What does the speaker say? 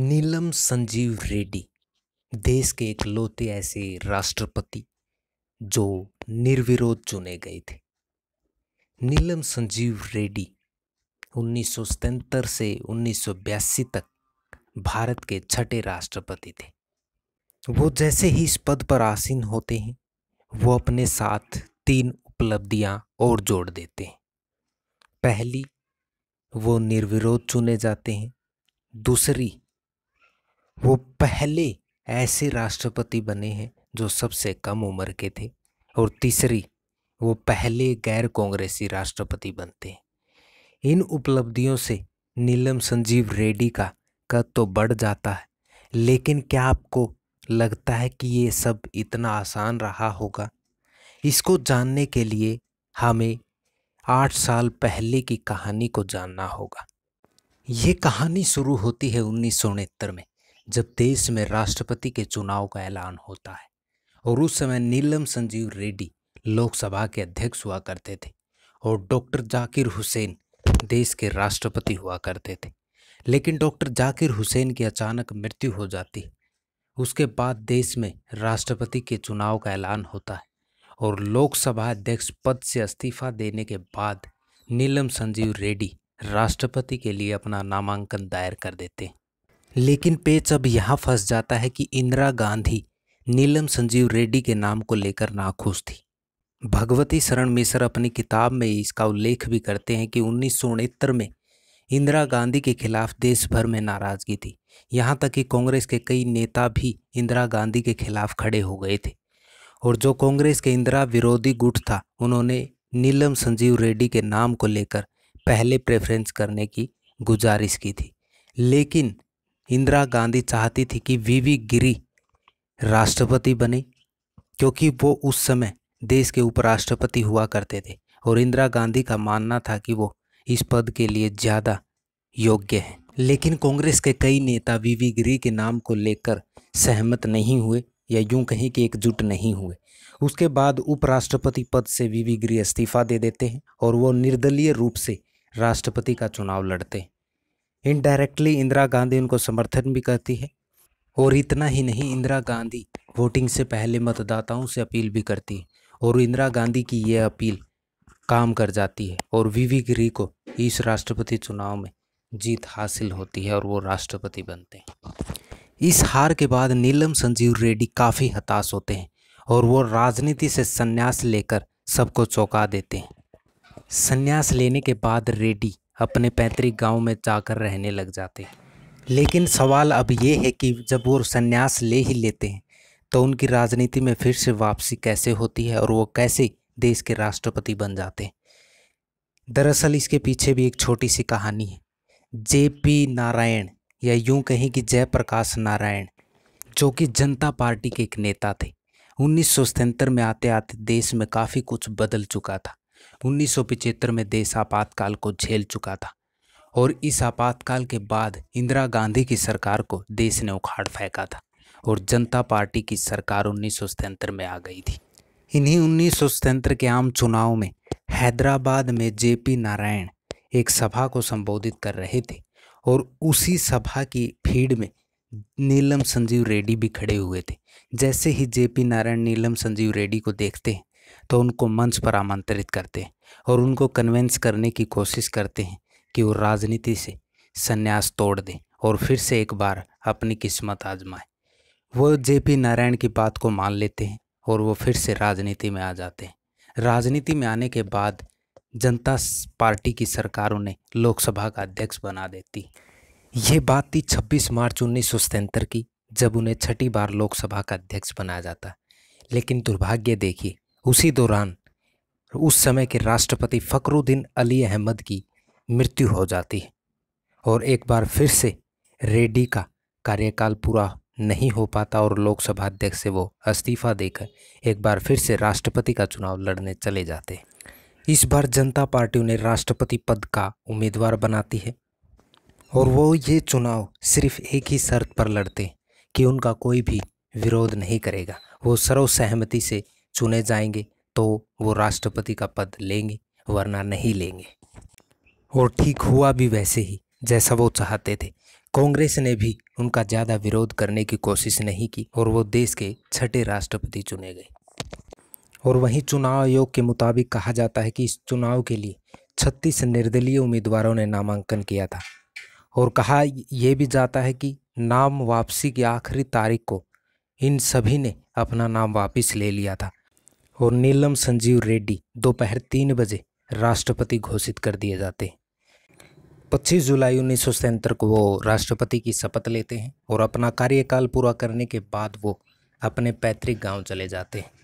नीलम संजीव रेड्डी देश के एक लोते ऐसे राष्ट्रपति जो निर्विरोध चुने गए थे नीलम संजीव रेड्डी उन्नीस से उन्नीस तक भारत के छठे राष्ट्रपति थे वो जैसे ही इस पद पर आसीन होते हैं वो अपने साथ तीन उपलब्धियां और जोड़ देते हैं पहली वो निर्विरोध चुने जाते हैं दूसरी वो पहले ऐसे राष्ट्रपति बने हैं जो सबसे कम उम्र के थे और तीसरी वो पहले गैर कांग्रेसी राष्ट्रपति बनते हैं इन उपलब्धियों से नीलम संजीव रेड्डी का कद तो बढ़ जाता है लेकिन क्या आपको लगता है कि ये सब इतना आसान रहा होगा इसको जानने के लिए हमें आठ साल पहले की कहानी को जानना होगा ये कहानी शुरू होती है उन्नीस में जब देश में राष्ट्रपति के चुनाव का ऐलान होता है और उस समय नीलम संजीव रेड्डी लोकसभा के अध्यक्ष हुआ करते थे और डॉक्टर जाकिर हुसैन देश के राष्ट्रपति हुआ करते थे लेकिन डॉक्टर जाकिर हुसैन की अचानक मृत्यु हो जाती है उसके बाद देश में राष्ट्रपति के चुनाव का ऐलान होता है और लोकसभा अध्यक्ष पद से इस्तीफा देने के बाद नीलम संजीव रेड्डी राष्ट्रपति के लिए अपना नामांकन दायर कर देते हैं लेकिन पेच अब यहाँ फंस जाता है कि इंदिरा गांधी नीलम संजीव रेड्डी के नाम को लेकर नाखुश थी भगवती शरण मिश्र अपनी किताब में इसका उल्लेख भी करते हैं कि उन्नीस में इंदिरा गांधी के खिलाफ देश भर में नाराज़गी थी यहाँ तक कि कांग्रेस के कई नेता भी इंदिरा गांधी के खिलाफ खड़े हो गए थे और जो कांग्रेस के इंदिरा विरोधी गुट था उन्होंने नीलम संजीव रेड्डी के नाम को लेकर पहले प्रेफरेंस करने की गुजारिश की थी लेकिन इंदिरा गांधी चाहती थी कि वीवी गिरी राष्ट्रपति बने क्योंकि वो उस समय देश के उपराष्ट्रपति हुआ करते थे और इंदिरा गांधी का मानना था कि वो इस पद के लिए ज़्यादा योग्य हैं लेकिन कांग्रेस के कई नेता वीवी गिरी के नाम को लेकर सहमत नहीं हुए या यूं कहीं कि एकजुट नहीं हुए उसके बाद उपराष्ट्रपति पद से वीवी गिरी इस्तीफा दे देते हैं और वो निर्दलीय रूप से राष्ट्रपति का चुनाव लड़ते हैं इनडायरेक्टली इंदिरा गांधी उनको समर्थन भी करती है और इतना ही नहीं इंदिरा गांधी वोटिंग से पहले मतदाताओं से अपील भी करती है और इंदिरा गांधी की यह अपील काम कर जाती है और वी वी गिरी को इस राष्ट्रपति चुनाव में जीत हासिल होती है और वो राष्ट्रपति बनते हैं इस हार के बाद नीलम संजीव रेड्डी काफ़ी हताश होते हैं और वो राजनीति से संन्यास लेकर सबको चौंका देते हैं संन्यास लेने के बाद रेड्डी अपने पैतृक गांव में जाकर रहने लग जाते लेकिन सवाल अब ये है कि जब वो संन्यास ले ही लेते हैं तो उनकी राजनीति में फिर से वापसी कैसे होती है और वो कैसे देश के राष्ट्रपति बन जाते हैं दरअसल इसके पीछे भी एक छोटी सी कहानी है जे पी नारायण या यूं कहें कि जयप्रकाश नारायण जो कि जनता पार्टी के एक नेता थे उन्नीस में आते आते देश में काफ़ी कुछ बदल चुका था उन्नीस में देश आपातकाल को झेल चुका था और इस आपातकाल के बाद इंदिरा गांधी की सरकार को देश ने उखाड़ फेंका था और जनता पार्टी की सरकार उन्नीस में आ गई थी इन्हीं उन्नीस के आम चुनाव में हैदराबाद में जेपी नारायण एक सभा को संबोधित कर रहे थे और उसी सभा की भीड़ में नीलम संजीव रेड्डी भी खड़े हुए थे जैसे ही जेपी नारायण नीलम संजीव रेड्डी को देखते हैं तो उनको मंच पर आमंत्रित करते हैं और उनको कन्वेंस करने की कोशिश करते हैं कि वो राजनीति से संन्यास तोड़ दें और फिर से एक बार अपनी किस्मत आजमाएं वो पी नारायण की बात को मान लेते हैं और वो फिर से राजनीति में आ जाते हैं राजनीति में आने के बाद जनता पार्टी की सरकार उन्हें लोकसभा का अध्यक्ष बना देती ये बात थी 26 मार्च उन्नीस की जब उन्हें छठी बार लोकसभा का अध्यक्ष बनाया जाता लेकिन दुर्भाग्य देखिए उसी दौरान उस समय के राष्ट्रपति फ़खरुद्दीन अली अहमद की मृत्यु हो जाती है और एक बार फिर से रेड्डी का कार्यकाल पूरा नहीं हो पाता और लोकसभा अध्यक्ष से वो इस्तीफा देकर एक बार फिर से राष्ट्रपति का चुनाव लड़ने चले जाते हैं इस बार जनता पार्टी उन्हें राष्ट्रपति पद का उम्मीदवार बनाती है और वो ये चुनाव सिर्फ एक ही शर्त पर लड़ते हैं कि उनका कोई भी विरोध नहीं करेगा वो सर्वसहमति से चुने जाएंगे तो वो राष्ट्रपति का पद लेंगे वरना नहीं लेंगे और ठीक हुआ भी वैसे ही जैसा वो चाहते थे कांग्रेस ने भी उनका ज़्यादा विरोध करने की कोशिश नहीं की और वो देश के छठे राष्ट्रपति चुने गए और वहीं चुनाव आयोग के मुताबिक कहा जाता है कि इस चुनाव के लिए छत्तीस निर्दलीय उम्मीदवारों ने नामांकन किया था और कहा यह भी जाता है कि नाम वापसी की आखिरी तारीख को इन सभी ने अपना नाम वापस ले लिया था और नीलम संजीव रेड्डी दोपहर तीन बजे राष्ट्रपति घोषित कर दिए जाते हैं पच्चीस जुलाई उन्नीस को वो राष्ट्रपति की शपथ लेते हैं और अपना कार्यकाल पूरा करने के बाद वो अपने पैतृक गांव चले जाते हैं